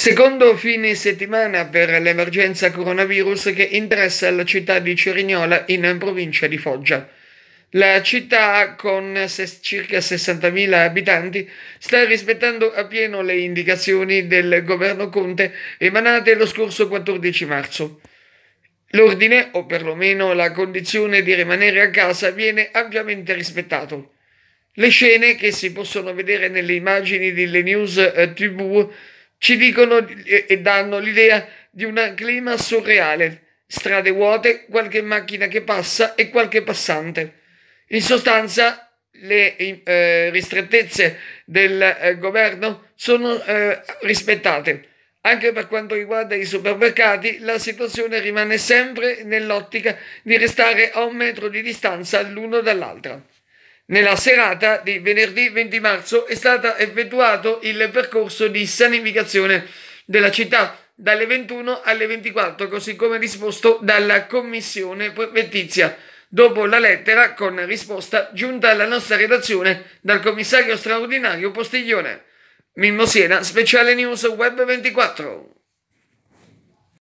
Secondo fine settimana per l'emergenza coronavirus che interessa la città di Cerignola in provincia di Foggia. La città, con circa 60.000 abitanti, sta rispettando appieno le indicazioni del governo Conte emanate lo scorso 14 marzo. L'ordine, o perlomeno la condizione di rimanere a casa, viene ampiamente rispettato. Le scene che si possono vedere nelle immagini delle news eh, TV ci dicono e danno l'idea di un clima surreale, strade vuote, qualche macchina che passa e qualche passante. In sostanza, le eh, ristrettezze del eh, governo sono eh, rispettate. Anche per quanto riguarda i supermercati, la situazione rimane sempre nell'ottica di restare a un metro di distanza l'uno dall'altra. Nella serata di venerdì 20 marzo è stato effettuato il percorso di sanificazione della città dalle 21 alle 24, così come disposto dalla Commissione Prefettizia. Dopo la lettera con risposta giunta alla nostra redazione dal commissario straordinario Postiglione. Mimmo Siena, speciale news web 24.